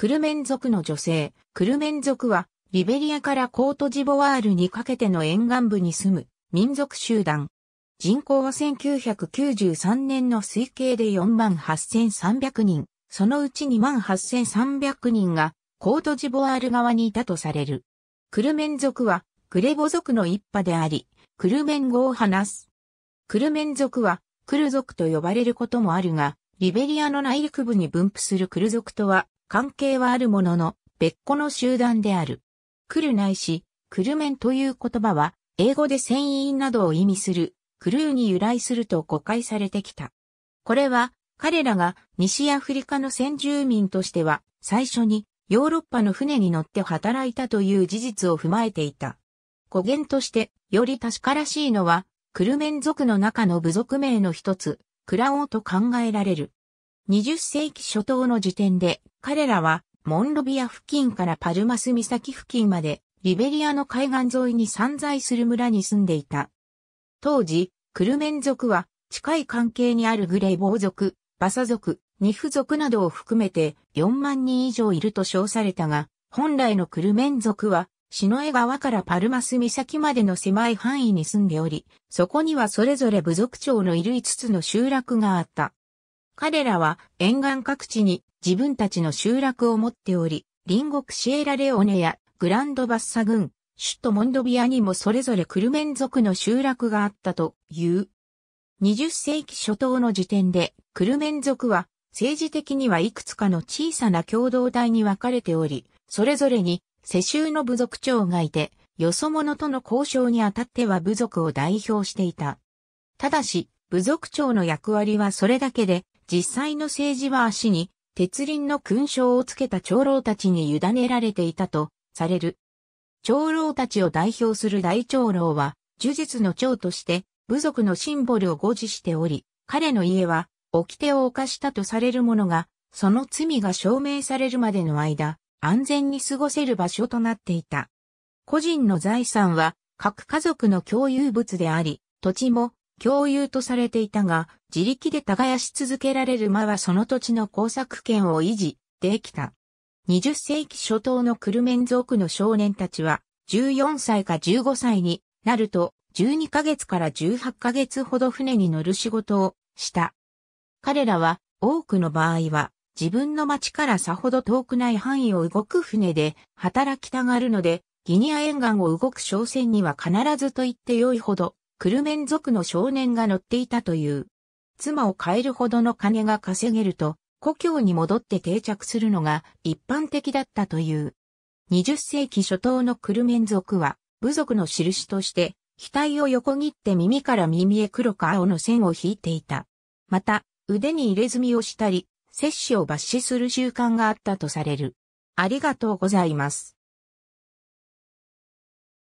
クルメン族の女性。クルメン族は、リベリアからコートジボワールにかけての沿岸部に住む民族集団。人口は1993年の推計で48,300人、そのうち28,300人がコートジボワール側にいたとされる。クルメン族はクレボ族の一派であり、クルメン語を話す。クルメン族はクル族と呼ばれることもあるが、リベリアの内陸部に分布するクル族とは関係はあるものの、別個の集団である。クルないし、クルメンという言葉は、英語で船員などを意味する、クルーに由来すると誤解されてきた。これは、彼らが西アフリカの先住民としては、最初にヨーロッパの船に乗って働いたという事実を踏まえていた。語源として、より確からしいのは、クルメン族の中の部族名の一つ、クラオーと考えられる。20世紀初頭の時点で、彼らはモンロビア付近からパルマス岬付近まで、リベリアの海岸沿いに散在する村に住んでいた。当時、クルメン族は近い関係にあるグレイボー族、バサ族、ニフ族などを含めて4万人以上いると称されたが、本来のクルメン族は、シノエ川からパルマス岬までの狭い範囲に住んでおり、そこにはそれぞれ部族長のいる5つの集落があった。彼らは沿岸各地に自分たちの集落を持っており、隣国シエラレオネやグランドバッサ郡、首都モンドビアにもそれぞれクルメン族の集落があったという。20世紀初頭の時点でクルメン族は政治的にはいくつかの小さな共同体に分かれており、それぞれに世襲の部族長がいて、よそ者との交渉にあたっては部族を代表していた。ただし、部族長の役割はそれだけで実際の政治は足に、鉄輪の勲章をつけた長老たちに委ねられていたと、される。長老たちを代表する大長老は、呪術の長として、部族のシンボルを護持しており、彼の家は、掟を犯したとされる者が、その罪が証明されるまでの間、安全に過ごせる場所となっていた。個人の財産は、各家族の共有物であり、土地も、共有とされていたが、自力で耕し続けられる間はその土地の工作権を維持できた。20世紀初頭のクルメン族の少年たちは、14歳か15歳になると、12ヶ月から18ヶ月ほど船に乗る仕事をした。彼らは、多くの場合は、自分の町からさほど遠くない範囲を動く船で働きたがるので、ギニア沿岸を動く商船には必ずと言って良いほどクルメン族の少年が乗っていたという。妻を変えるほどの金が稼げると、故郷に戻って定着するのが一般的だったという。20世紀初頭のクルメン族は、部族の印として、額を横切って耳から耳へ黒か青の線を引いていた。また、腕に入れ墨をしたり、摂取を抜歯する習慣があったとされる。ありがとうございます。